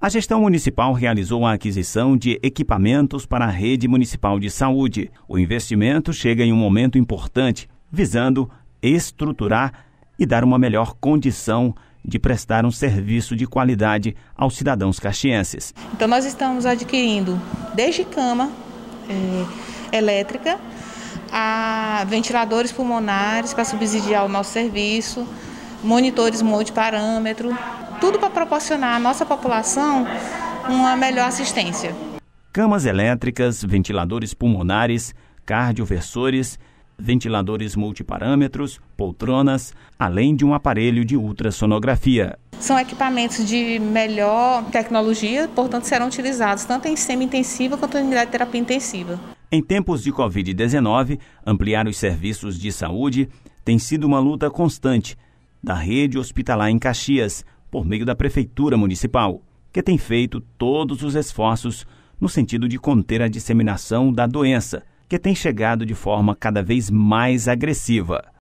A gestão municipal realizou a aquisição de equipamentos para a rede municipal de saúde. O investimento chega em um momento importante, visando estruturar e dar uma melhor condição de prestar um serviço de qualidade aos cidadãos caxienses. Então, nós estamos adquirindo desde cama é, elétrica a ventiladores pulmonares para subsidiar o nosso serviço, monitores multiparâmetro, tudo para proporcionar à nossa população uma melhor assistência. Camas elétricas, ventiladores pulmonares, cardioversores, ventiladores multiparâmetros, poltronas, além de um aparelho de ultrassonografia. São equipamentos de melhor tecnologia, portanto serão utilizados tanto em sistema intensivo quanto em unidade de terapia intensiva. Em tempos de Covid-19, ampliar os serviços de saúde tem sido uma luta constante da rede hospitalar em Caxias, por meio da Prefeitura Municipal, que tem feito todos os esforços no sentido de conter a disseminação da doença, que tem chegado de forma cada vez mais agressiva.